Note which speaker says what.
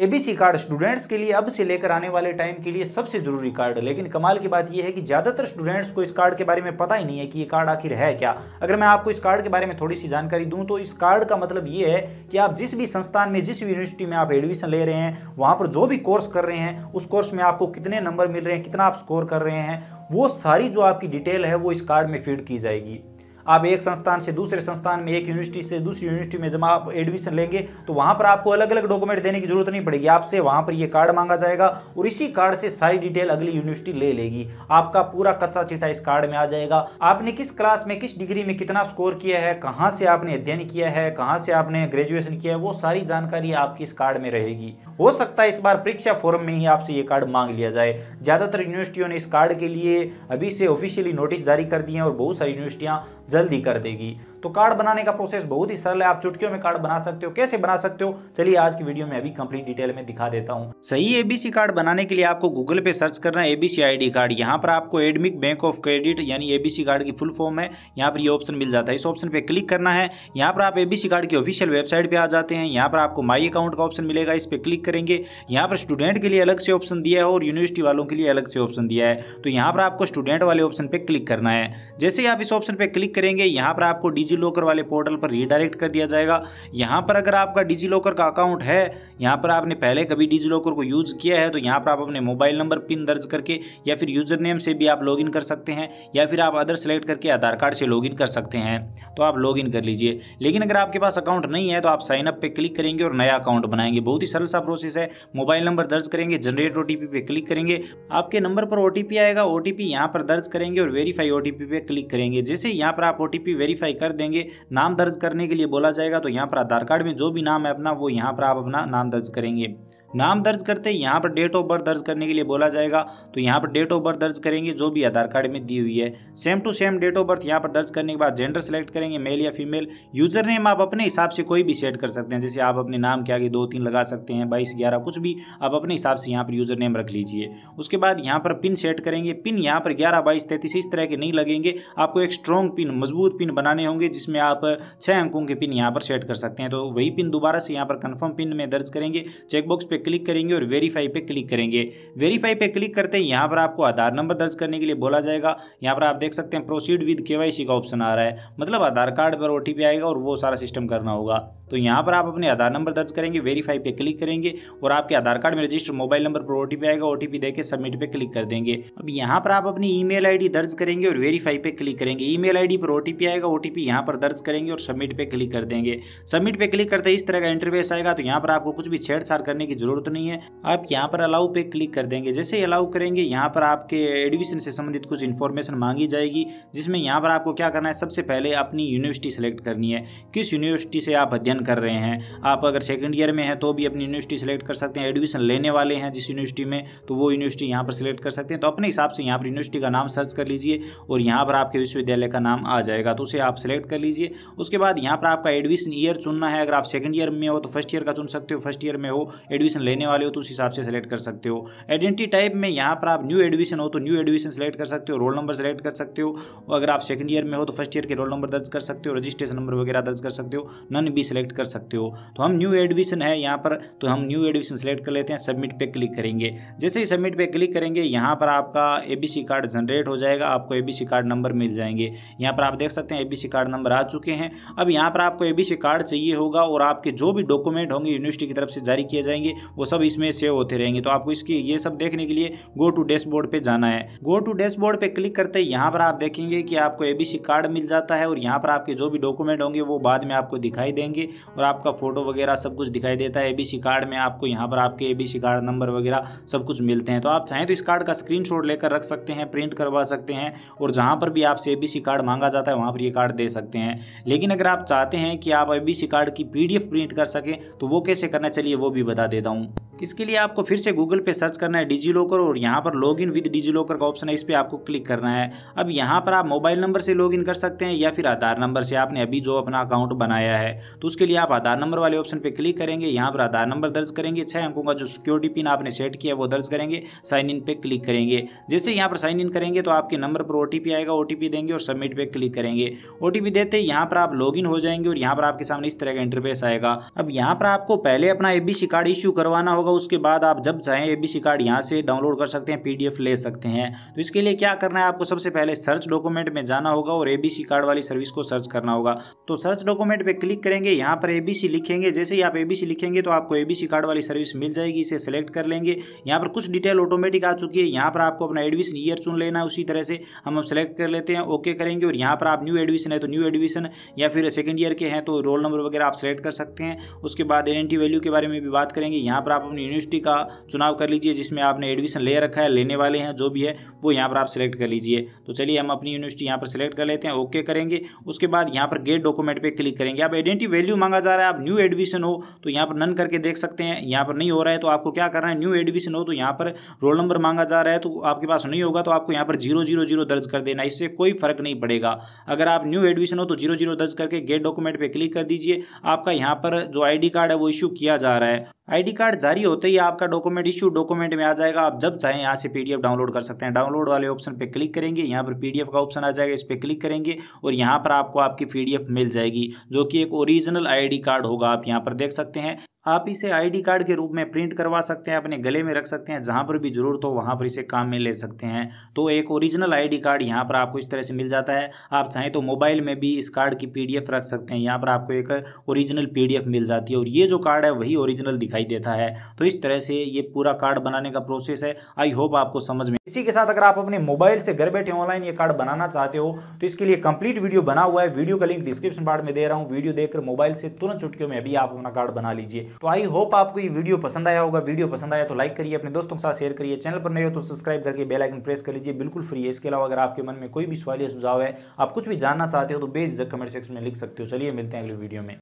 Speaker 1: ABC card students के लिए अब से लेकर आने वाले टाइम के लिए सबसे ज़रूरी कार्ड है लेकिन कमाल की बात यह है कि ज़्यादातर स्टूडेंट्स को इस कार्ड के बारे में पता ही नहीं है कि ये कार्ड आखिर है क्या अगर मैं आपको इस कार्ड के बारे में थोड़ी सी जानकारी दूं तो इस कार्ड का मतलब ये है कि आप जिस भी संस्थान में जिस यूनिवर्सिटी में आप एडमिशन ले रहे हैं वहाँ पर जो भी कोर्स कर रहे हैं उस कोर्स में आपको कितने नंबर मिल रहे हैं कितना आप स्कोर कर रहे हैं वो सारी जो आपकी डिटेल है वो इस कार्ड में फीड की जाएगी आप एक संस्थान से दूसरे संस्थान में एक यूनिवर्सिटी से दूसरी यूनिवर्सिटी में जब आप एडमिशन लेंगे तो वहां पर आपको अलग अलग डॉक्यूमेंट देने की जरूरत नहीं पड़ेगी आपसे वहां पर ये कार्ड मांगा जाएगा और इसी कार्ड से सारी डिटेल अगली यूनिवर्सिटी ले लेगी आपका पूरा कच्चा चिट्ठा इस कार्ड में आ जाएगा आपने किस क्लास में किस डिग्री में कितना स्कोर किया है कहाँ से आपने अध्ययन किया है कहाँ से आपने ग्रेजुएशन किया है वो सारी जानकारी आपकी इस कार्ड में रहेगी हो सकता है इस बार परीक्षा फॉर्म में ही आपसे ये कार्ड मांग लिया जाए ज़्यादातर यूनिवर्सिटियों ने इस कार्ड के लिए अभी से ऑफिशियली नोटिस जारी कर दिए हैं और बहुत सारी यूनिवर्सिटियाँ जल्दी कर देगी तो कार्ड बनाने का प्रोसेस बहुत ही सरल है आप चुटकियों में कार्ड बना सकते हो कैसे बना सकते हो चलिए आज की वीडियो में अभी कंप्लीट डिटेल में दिखा देता हूँ सही एबीसी कार्ड बनाने के लिए आपको गूगल पे सर्च करना है एबीसी आई कार्ड यहाँ पर आपको एडमिक बैंक ऑफ क्रेडिट यानी एबीसी कार्ड की फुल फॉर्म है यहाँ पर ये ऑप्शन मिल जाता है इस ऑप्शन पर क्लिक करना है यहाँ पर आप एबीसी कार्ड की ऑफिशियल वेबसाइट पर आ जाते हैं यहाँ पर आपको माई अकाउंट का ऑप्शन मिलेगा इस पर क्लिक करेंगे यहाँ पर स्टूडेंट के लिए अलग से ऑप्शन दिया है और यूनिवर्सिटी वालों के लिए अलग से ऑप्शन दिया है तो यहाँ पर आपको स्टूडेंट वाले ऑप्शन पर क्लिक करना है जैसे आप इस ऑप्शन पर क्लिक करेंगे यहाँ पर आपको डीजी डिजी लॉकर वाले पोर्टल पर रीडायरेक्ट कर दिया जाएगा यहाँ पर अगर आपका डिजी लॉकर का अकाउंट है यहाँ पर आपने पहले कभी डिजी लॉकर को यूज़ किया है तो यहाँ पर आप अपने मोबाइल नंबर पिन दर्ज करके या फिर यूज़र नेम से भी आप इन कर सकते हैं या फिर आप अदर सेलेक्ट करके आधार कार्ड से इन कर सकते हैं तो आप इन कर लीजिए लेकिन अगर आपके पास अकाउंट नहीं है तो आप साइनअप पर क्लिक करेंगे और नया अकाउंट बनाएंगे बहुत ही सरल सा प्रोसेस है मोबाइल नंबर दर्ज करेंगे जनरेट ओटीपी पे क्लिक करेंगे आपके नंबर पर ओटीपी आएगा ओ ओटीपी यहाँ पर दर्ज करेंगे और वेरीफाई ओटीपी पे क्लिक करेंगे जैसे यहाँ पर आप ओटीपी वेरीफाई कर देंगे नाम दर्ज करने के लिए बोला जाएगा तो यहाँ पर आधार कार्ड में जो भी नाम है अपना वो यहाँ पर आप अपना नाम दर्ज करेंगे नाम दर्ज करते हैं यहाँ पर डेट ऑफ बर्थ दर्ज करने के लिए बोला जाएगा तो यहाँ पर डेट ऑफ बर्थ दर्ज करेंगे जो भी आधार कार्ड में दी हुई है same to same date of birth यहाँ पर दर्ज करने के बाद जेंडर सेलेक्ट करेंगे मेल या फीमेल यूजर नेम आप अपने हिसाब से कोई भी सेट कर सकते हैं जैसे आप अपने नाम के आगे दो तीन लगा सकते हैं बाईस ग्यारह कुछ भी आप अपने हिसाब से यहाँ पर यूजर नेम रख लीजिए उसके बाद यहाँ पर पिन सेट करेंगे पिन यहाँ पर ग्यारह बाईस तैंतीस इस तरह के नहीं लगेंगे आपको एक स्ट्रॉन्ग पिन मजबूत पिन बनाने होंगे जिसमें आप छः अंकों के पिन यहाँ पर सेट कर सकते हैं तो वही पिन दोबारा से यहाँ पर कन्फर्म पिन में दर्ज करेंगे चेकबॉक्स पर क्लिक करेंगे और वेरीफाई पे क्लिक करेंगे वेरीफाई पे क्लिक करते हैं यहाँ पर आपको आधार नंबर दर्ज करने के लिए बोला जाएगा यहाँ पर आप देख सकते हैं प्रोसीड विद के का ऑप्शन आ रहा है मतलब आधार कार्ड पर ओ आएगा और वो सारा सिस्टम करना होगा तो यहाँ पर आप अपने आधार नंबर दर्ज करेंगे वेरीफाई पे क्लिक करेंगे और आपके आधार कार्ड में रजिस्टर मोबाइल नंबर पर ओटीपी आएगा ओटीपी देकर सबमिट पर क्लिक कर देंगे अब यहाँ पर आप अपनी ई मेल दर्ज करेंगे और वेरीफाई पर क्लिक करेंगे ई मेल पर ओटीपी आएगा ओटीपी यहाँ पर दर्ज करेंगे और सबमिट पर क्लिक कर देंगे सबमिट पर क्लिक करते इस तरह का इंटरव्यूस आएगा तो यहाँ पर आपको कुछ भी छेड़छाड़ करने की जरूरत ज़रूरत नहीं है आप यहाँ पर अलाउ पे क्लिक कर देंगे जैसे ही अलाउ करेंगे यहाँ पर आपके एडमिशन से संबंधित कुछ इन्फॉर्मेशन मांगी जाएगी जिसमें यहाँ पर आपको क्या करना है सबसे पहले अपनी यूनिवर्सिटी सेलेक्ट करनी है किस यूनिवर्सिटी से आप अध्ययन कर रहे हैं आप अगर सेकेंड ईयर में हैं तो भी अपनी यूनिवर्सिटी सेलेक्ट कर सकते हैं एडमिशन लेने वाले हैं जिस यूनिवर्सिटी में तो वो यूनिवर्सिटी यहाँ पर सिलेक्ट कर सकते हैं तो अपने हिसाब से यहाँ पर यूनिवर्सिटी का नाम सर्च कर लीजिए और यहाँ पर आपके विश्वविद्यालय का नाम आ जाएगा तो उसे आप सिलेक्ट कर लीजिए उसके बाद यहाँ पर आपका एडमिशन ईयर चुनना है अगर आप सेकंड ईयर में हो तो फर्स्ट ईयर का चुन सकते हो फर्स्ट ईयर में हो एडमिशन लेने वाले हो तो उस हिसाब से सेलेक्ट कर सकते हो आइडेंटिटी टाइप में यहाँ पर आप न्यू एडमिशन हो तो न्यू एडमिशन सेलेक्ट कर सकते हो रोल नंबर सेलेक्ट कर सकते हो और अगर आप सेकंड ईयर में हो तो फर्स्ट ईयर के रोल नंबर दर्ज कर सकते हो रजिस्ट्रेशन नंबर वगैरह दर्ज कर सकते हो नन भी सिलेक्ट कर सकते हो तो हम न्यू एडमिशन है यहाँ पर तो हम न्यू एडमिशन सेलेक्ट कर लेते हैं सबमिट पे क्लिक करेंगे जैसे ही सबमिट पे क्लिक करेंगे यहाँ पर आपका ए कार्ड जनरेट हो जाएगा आपको ए कार्ड नंबर मिल जाएंगे यहाँ पर आप देख सकते हैं ए कार्ड नंबर आ चुके हैं अब यहाँ पर आपको ए कार्ड चाहिए होगा और आपके जो भी डॉक्यूमेंट होंगे यूनिवर्सिटी की तरफ से जारी किए जाएंगे वो सब इसमें सेव होते रहेंगे तो आपको इसकी ये सब देखने के लिए गो टू डैशबोर्ड पे जाना है गो टू डैशबोर्ड पे क्लिक करते ही यहाँ पर आप देखेंगे कि आपको एबीसी कार्ड मिल जाता है और यहाँ पर आपके जो भी डॉक्यूमेंट होंगे वो बाद में आपको दिखाई देंगे और आपका फोटो वगैरह सब कुछ दिखाई देता है एबीसी कार्ड में आपको यहाँ पर आपके एबीसी कार्ड नंबर वगैरह सब कुछ मिलते हैं तो आप चाहें तो इस कार्ड का स्क्रीन लेकर रख सकते हैं प्रिंट करवा सकते हैं और जहाँ पर भी आपसे एबीसी कार्ड मांगा जाता है वहाँ पर ये कार्ड दे सकते हैं लेकिन अगर आप चाहते हैं कि आप एबीसी कार्ड की पीडीएफ प्रिंट कर सकें तो वो कैसे करना चलिए वो भी बता देता हूँ हूँ इसके लिए आपको फिर से गूगल पे सर्च करना है डिजी लॉकर और यहाँ पर log in with Digi Locker का ऑप्शन है इस पर आपको क्लिक करना है अब यहाँ पर आप मोबाइल नंबर से लॉग इन कर सकते हैं या फिर आधार नंबर से आपने अभी जो अपना अकाउंट बनाया है तो उसके लिए आप आधार नंबर वाले ऑप्शन पर क्लिक करेंगे यहाँ पर आधार नंबर दर्ज करेंगे छः अंकों का जो सिक्योरिटी पिन आपने सेट किया वो दर्ज करेंगे साइन इन पर क्लिक करेंगे जैसे यहाँ पर साइन इन करेंगे तो आपके नंबर पर ओ आएगा ओ देंगे और सबमिट पर क्लिक करेंगे ओ देते ही यहाँ पर आप लॉग हो जाएंगे और यहाँ पर आपके सामने इस तरह का इंटरफेस आएगा अब यहाँ पर आपको पहले अपना एबीसी कार्ड इश्यू करवाना होगा उसके बाद आप जब चाहें ए कार्ड यहाँ से डाउनलोड कर सकते हैं पी ले सकते हैं तो इसके लिए क्या करना है आपको सबसे पहले सर्च डॉक्यूमेंट में जाना होगा और ए कार्ड वाली सर्विस को सर्च करना होगा तो सर्च डॉक्यूमेंट पर क्लिक करेंगे यहाँ पर ए लिखेंगे जैसे ही आप ए लिखेंगे तो आपको ए कार्ड वाली सर्विस मिल जाएगी इसे सेलेक्ट कर लेंगे यहाँ पर कुछ डिटेल ऑटोमेटिक आ चुकी है यहाँ पर आपको अपना एडमिशन ईयर चुन लेना है उसी तरह से हम सेलेक्ट कर लेते हैं ओके करेंगे और यहाँ पर आप न्यू एडमिशन है तो न्यू एडमिशन या फिर सेकेंड ईयर के हैं तो रोल नंबर वगैरह आप सेलेक्ट कर सकते हैं उसके बाद आइडेंटी वैल्यू के बारे में भी बात करेंगे यहाँ पर आप अपनी यूनिवर्सिटी का चुनाव कर लीजिए जिसमें आपने एडमिशन ले रखा है लेने वाले हैं जो भी है वो यहाँ पर आप सिलेक्ट कर लीजिए तो चलिए हम अपनी यूनिवर्सिटी यहाँ पर सिलेक्ट कर लेते हैं ओके करेंगे उसके बाद यहाँ पर गेट डॉक्यूमेंट पर क्लिक करेंगे आप आइडेंटिटी वैल्यू मांगा जा रहा है आप न्यू एडमिशन हो तो यहाँ पर नन करके देख सकते हैं यहाँ पर नहीं हो रहा है तो आपको क्या करना है न्यू एडमिशन हो तो यहाँ पर रोल नंबर मांगा जा रहा है तो आपके पास नहीं होगा तो आपको यहाँ पर जीरो जीरो जीरो दर्ज कर देना इससे कोई फर्क नहीं पड़ेगा अगर आप न्यू एडमिशन हो तो जीरो जीरो दर्ज करके गेट डॉक्यूमेंट पर क्लिक कर दीजिए आपका यहाँ पर जो आई कार्ड है वो इश्यू किया जा रहा है आई कार्ड जारी होते ही आपका डॉक्यूमेंट इश्यू डॉक्यूमेंट में आ जाएगा आप जब चाहें यहाँ से पीडीएफ डाउनलोड कर सकते हैं डाउनलोड वाले ऑप्शन पर क्लिक करेंगे यहाँ पर पीडीएफ का ऑप्शन आ जाएगा इस पर क्लिक करेंगे और यहाँ पर आपको आपकी पीडीएफ मिल जाएगी जो कि एक ओरिजिनल आईडी कार्ड होगा आप यहाँ पर देख सकते हैं आप इसे आईडी कार्ड के रूप में प्रिंट करवा सकते हैं अपने गले में रख सकते हैं जहाँ पर भी ज़रूरत हो वहाँ पर इसे काम में ले सकते हैं तो एक ओरिजिनल आईडी कार्ड यहाँ पर आपको इस तरह से मिल जाता है आप चाहें तो मोबाइल में भी इस कार्ड की पीडीएफ रख सकते हैं यहाँ पर आपको एक ओरिजिनल पीडीएफ मिल जाती है और ये जो कार्ड है वही ओरिजिनल दिखाई देता है तो इस तरह से ये पूरा कार्ड बनाने का प्रोसेस है आई होप आपको समझ में इसी के साथ अगर आप अपने मोबाइल से घर बैठे ऑनलाइन ये कार्ड बनाना चाहते हो तो इसके लिए कंप्लीट वीडियो बना हुआ है वीडियो का लिंक डिस्क्रिप्शन पार्ट में दे रहा हूँ वीडियो देखकर मोबाइल से तुरंत चुटकियों में भी आप अपना कार्ड बना लीजिए तो आई होप आपको ये वीडियो पसंद आया होगा वीडियो पसंद आया तो लाइक करिए अपने दोस्तों के साथ शेयर करिए चैनल पर नहीं हो तो सब्सक्राइब करके बेलाइकन प्रेस कर लीजिए बिल्कुल फ्री है इसके अलावा अगर आपके मन में कोई भी सवाल या सुझाव है आप कुछ भी जानना चाहते हो तो बेझक कमेंट सेक्शन में लिख सकते हो चलिए मिलते हैं अगले वीडियो में